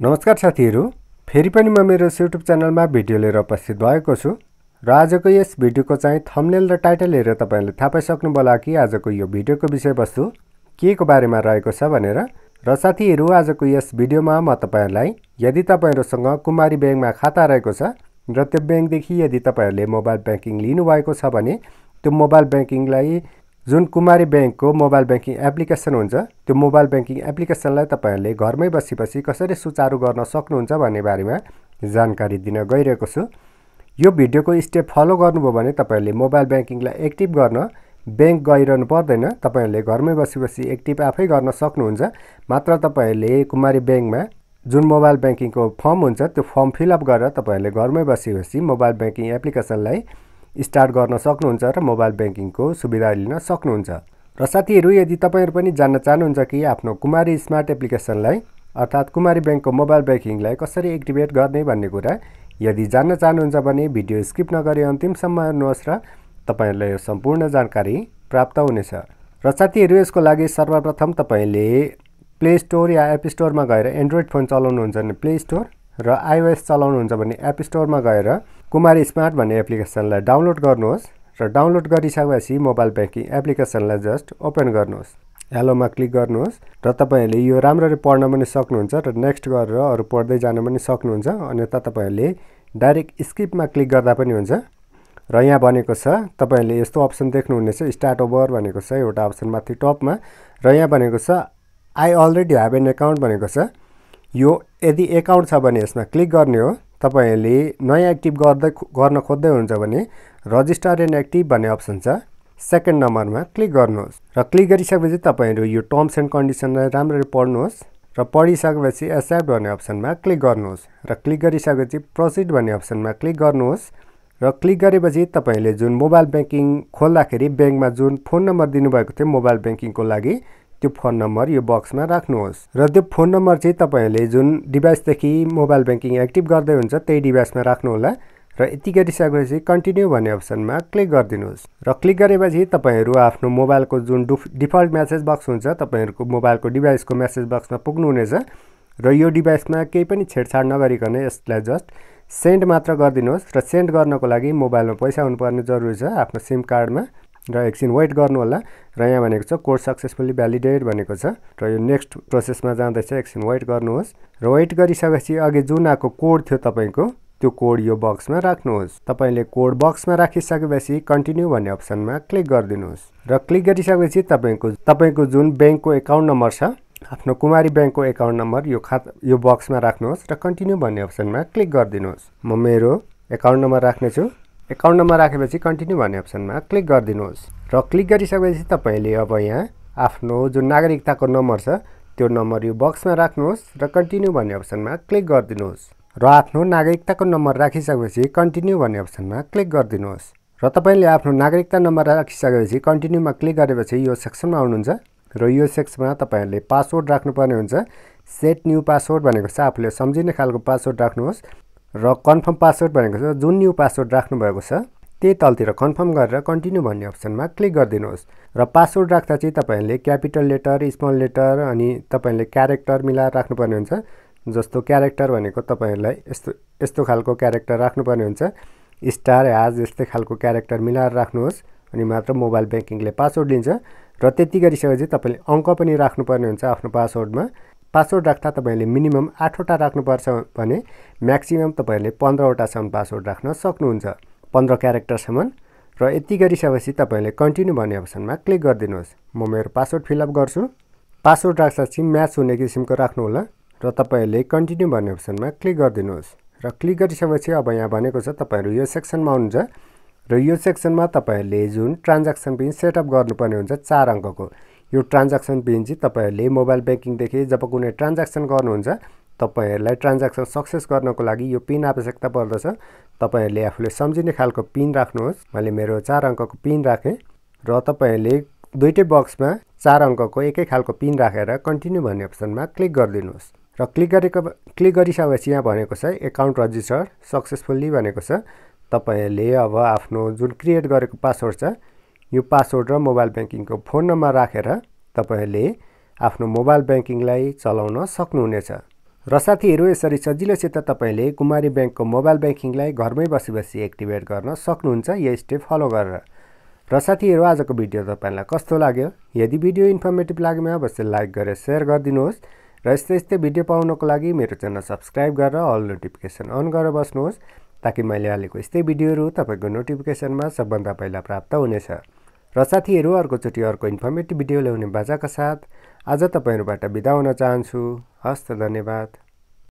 नमस्कार साथीहरू फेरि पनि म मेरो युट्युब च्यानलमा भिडियो लिएर उपस्थित भएको छु र आजको यस भिडियोको चाहिँ थम्नेल र टाइटल हेरेर तपाईँहरूले थाहा पाइसक्नु होला कि आजको यो भिडियोको विषयवस्तु के को बारेमा रहेको छ भनेर र साथीहरू आजको यस भिडियोमा म तपाईँहरूलाई यदि तपाईँहरूसँग कुमारी ब्याङ्कमा खाता रहेको छ र त्यो ब्याङ्कदेखि यदि तपाईँहरूले मोबाइल ब्याङ्किङ लिनुभएको छ भने त्यो मोबाइल ब्याङ्किङलाई जुन कुमारी ब्याङ्कको मोबाइल ब्याङ्किङ एप्लिकेसन हुन्छ त्यो मोबाइल ब्याङ्किङ एप्लिकेसनलाई तपाईँहरूले घरमै बसी बसी कसरी सुचारू गर्न सक्नुहुन्छ भन्ने बारेमा जानकारी दिन गइरहेको छु यो भिडियोको स्टेप फलो गर्नुभयो भने तपाईँहरूले मोबाइल ब्याङ्किङलाई एक्टिभ गर्न ब्याङ्क गइरहनु पर्दैन तपाईँहरूले घरमै बसी बसी एक्टिभ आफै गर्न सक्नुहुन्छ मात्र तपाईँहरूले कुमारी ब्याङ्कमा जुन मोबाइल ब्याङ्किङको फर्म हुन्छ त्यो फर्म फिलअप गरेर तपाईँहरूले घरमै बसी बसी मोबाइल ब्याङ्किङ एप्लिकेसनलाई स्टार्ट गर्न सक्नुहुन्छ र मोबाइल ब्याङ्किङको सुविधा लिन सक्नुहुन्छ र साथीहरू यदि तपाईँहरू पनि जान्न चाहनुहुन्छ कि आफ्नो कुमारी स्मार्ट एप्लिकेसनलाई अर्थात् कुमारी ब्याङ्कको मोबाइल ब्याङ्किङलाई कसरी एक्टिभेट गर्ने भन्ने कुरा यदि जान्न चाहनुहुन्छ भने भिडियो स्किप नगरी अन्तिमसम्म हेर्नुहोस् र तपाईँहरूलाई यो सम्पूर्ण जानकारी प्राप्त हुनेछ र साथीहरू यसको लागि सर्वप्रथम तपाईँले प्ले स्टोर या एप स्टोरमा गएर एन्ड्रोइड फोन चलाउनुहुन्छ भने प्ले स्टोर र आइओएस चलाउनुहुन्छ भने एप स्टोरमा गएर कुमारी स्मार्ट भन्ने एप्लिकेसनलाई डाउनलोड गर्नुहोस् र डाउनलोड गरिसकेपछि मोबाइल ब्याङ्किङ एप्लिकेसनलाई जस्ट ओपन गर्नुहोस् हेलोमा क्लिक गर्नुहोस् र तपाईँहरूले यो राम्ररी पढ्न पनि सक्नुहुन्छ र नेक्स्ट गरेर अरू पढ्दै जान पनि सक्नुहुन्छ अन्यथा तपाईँहरूले डाइरेक्ट स्किपमा क्लिक गर्दा पनि हुन्छ र यहाँ भनेको छ तपाईँहरूले यस्तो अप्सन देख्नुहुनेछ स्टार्ट ओभर भनेको छ एउटा अप्सन माथि टपमा र यहाँ भनेको छ I already have an account भनेको छ यो यदि एकाउन्ट छ भने यसमा क्लिक गर्ने हो तपाईँहरूले नयाँ एक्टिभ गर्दै गर्न खोज्दै हुनुहुन्छ भने रजिस्टर एन्ड एक्टिभ भन्ने अप्सन छ सेकेन्ड नम्बरमा क्लिक गर्नुहोस् र क्लिक गरिसकेपछि तपाईँहरू यो टर्म्स एन्ड कन्डिसनलाई राम्ररी पढ्नुहोस् र पढिसकेपछि एक्सेप्ट भन्ने अप्सनमा क्लिक गर्नुहोस् र क्लिक गरिसकेपछि प्रोसिड भन्ने अप्सनमा क्लिक गर्नुहोस् र क्लिक गरेपछि तपाईँहरूले जुन मोबाइल ब्याङ्किङ खोल्दाखेरि ब्याङ्कमा जुन फोन नम्बर दिनुभएको थियो मोबाइल ब्याङ्किङको लागि त्यो फोन नम्बर यो बक्समा राख्नुहोस् र त्यो फोन नम्बर चाहिँ तपाईँहरूले जुन डिभाइसदेखि मोबाइल ब्याङ्किङ एक्टिभ गर्दै हुन्छ त्यही डिभाइसमा राख्नुहोला र यति गरिसकेपछि कन्टिन्यू भन्ने अप्सनमा क्लिक गरिदिनुहोस् र क्लिक गरेपछि तपाईँहरू आफ्नो मोबाइलको जुन डु डिफल्ट म्यासेज बक्स हुन्छ तपाईँहरूको मोबाइलको डिभाइसको म्यासेज बक्समा पुग्नुहुनेछ र यो डिभाइसमा केही पनि छेडछाड नगरिकन यसलाई जस्ट सेन्ड मात्र गरिदिनुहोस् र सेन्ड गर्नको लागि मोबाइलमा पैसा हुनुपर्ने जरुरी छ आफ्नो सिम कार्डमा र एकछिन वेट गर्नु होला र यहाँ भनेको छ कोड सक्सेसफुल्ली भ्यालिडेट भनेको छ र यो नेक्स्ट प्रोसेसमा जाँदैछ एकछिन वेट गर्नुहोस् र वेट गरिसकेपछि अघि जुन आएको कोड थियो तपाईँको त्यो कोड यो बक्समा राख्नुहोस् तपाईँले कोड बक्समा राखिसकेपछि कन्टिन्यू भन्ने अप्सनमा क्लिक गरिदिनुहोस् र क्लिक गरिसकेपछि तपाईँको तपाईँको जुन ब्याङ्कको एकाउन्ट नम्बर छ आफ्नो कुमारी ब्याङ्कको एकाउन्ट नम्बर यो खा यो बक्समा राख्नुहोस् र कन्टिन्यू भन्ने अप्सनमा क्लिक गरिदिनुहोस् म मेरो एकाउन्ट नम्बर राख्नेछु नम्बर राखेपछि कन्टिन्यू भन्ने अप्सनमा क्लिक गरिदिनुहोस् र क्लिक गरिसकेपछि तपाईँले अब यहाँ आफ्नो जुन नागरिकताको नम्बर छ त्यो नम्बर यो बक्समा राख्नुहोस् र कन्टिन्यू भन्ने अप्सनमा क्लिक गरिदिनुहोस् र आफ्नो नागरिकताको नम्बर राखिसकेपछि कन्टिन्यू भन्ने अप्सनमा क्लिक गरिदिनुहोस् र तपाईँले आफ्नो नागरिकता नम्बर राखिसकेपछि कन्टिन्यूमा क्लिक गरेपछि यो सेक्सनमा आउनुहुन्छ र यो सेक्सनमा तपाईँहरूले पासवर्ड राख्नुपर्ने हुन्छ सेट न्यू पासवर्ड भनेको छ आफूले सम्झिने खालको पासवर्ड राख्नुहोस् र कन्फर्म पासवर्ड भनेको छ जुन न्यू पासवर्ड राख्नुभएको छ त्यही तलतिर कन्फर्म गरेर कन्टिन्यू भन्ने अप्सनमा क्लिक गरिदिनुहोस् र पासवर्ड राख्दा चाहिँ तपाईँहरूले क्यापिटल लेटर स्मल लेटर अनि तपाईँहरूले क्यारेक्टर मिलाएर राख्नुपर्ने हुन्छ जस्तो क्यारेक्टर भनेको तपाईँहरूलाई यस्तो यस्तो खालको क्यारेक्टर राख्नुपर्ने हुन्छ स्टार ह्याज यस्तै खालको क्यारेक्टर मिलाएर राख्नुहोस् अनि मात्र मोबाइल ब्याङ्किङले पासवर्ड लिन्छ र त्यति गरिसकेपछि तपाईँले अङ्क पनि राख्नुपर्ने हुन्छ आफ्नो पासवर्डमा पासवर्ड राख्दा तपाईँले मिनिमम आठवटा राख्नुपर्छ भने म्याक्सिमम् तपाईँहरूले पन्ध्रवटासम्म पासवर्ड राख्न सक्नुहुन्छ पन्ध्र क्यारेक्टरसम्म र यति गरिसकेपछि तपाईँले कन्टिन्यू भन्ने अप्सनमा क्लिक गरिदिनुहोस् म मेरो पासवर्ड फिलअप गर्छु पासवर्ड राख्दा चाहिँ म्याच हुने किसिमको राख्नुहोला र तपाईँहरूले कन्टिन्यू भन्ने अप्सनमा क्लिक गरिदिनुहोस् र क्लिक गरिसकेपछि अब यहाँ भनेको छ तपाईँहरू यो सेक्सनमा हुनुहुन्छ र यो सेक्सनमा तपाईँहरूले जुन ट्रान्ज्याक्सन पनि सेटअप गर्नुपर्ने हुन्छ चार अङ्कको यो ट्रान्ज्याक्सन पिन चाहिँ तपाईँहरूले मोबाइल ब्याङ्किङदेखि जब कुनै ट्रान्ज्याक्सन गर्नुहुन्छ तपाईँहरूलाई ट्रान्ज्याक्सन सक्सेस गर्नको लागि यो पिन आवश्यकता पर्दछ तपाईँहरूले आफूले सम्झिने खालको पिन राख्नुहोस् मैले मेरो चार अङ्कको पिन राखेँ र तपाईँहरूले दुइटै बक्समा चार अङ्कको एकै खालको पिन राखेर कन्टिन्यू भन्ने अप्सनमा क्लिक गरिदिनुहोस् र क्लिक गरेको क्लिक गरिसकेपछि यहाँ भनेको छ एकाउन्ट रजिस्टर सक्सेसफुल्ली भनेको छ तपाईँहरूले अब आफ्नो जुन क्रिएट गरेको पासवर्ड छ यो पासवर्ड र मोबाइल ब्याङ्किङको फोन नम्बर राखेर तपाईँहरूले आफ्नो मोबाइल ब्याङ्किङलाई चलाउन सक्नुहुनेछ र साथीहरू यसरी सजिलोसित तपाईँले कुमारी ब्याङ्कको मोबाइल ब्याङ्किङलाई घरमै बसी बसी एक्टिभेट गर्न सक्नुहुन्छ यो स्टेप फलो गरेर र साथीहरू आजको भिडियो तपाईँलाई कस्तो लाग्यो यदि भिडियो इन्फर्मेटिभ लाग्योमा अवश्य लाइक गरेर सेयर गरिदिनुहोस् र यस्तै यस्तै भिडियो पाउनको लागि मेरो च्यानल सब्सक्राइब गरेर अल नोटिफिकेसन अन गरेर बस्नुहोस् ताकि मैले हालेको यस्तै भिडियोहरू तपाईँको नोटिफिकेसनमा सबभन्दा पहिला प्राप्त हुनेछ र साथीहरू अर्कोचोटि अर्को इन्फर्मेटिभ भिडियो ल्याउने बाजाका साथ आज तपाईँहरूबाट बिदा हुन चाहन्छु हस्त धन्यवाद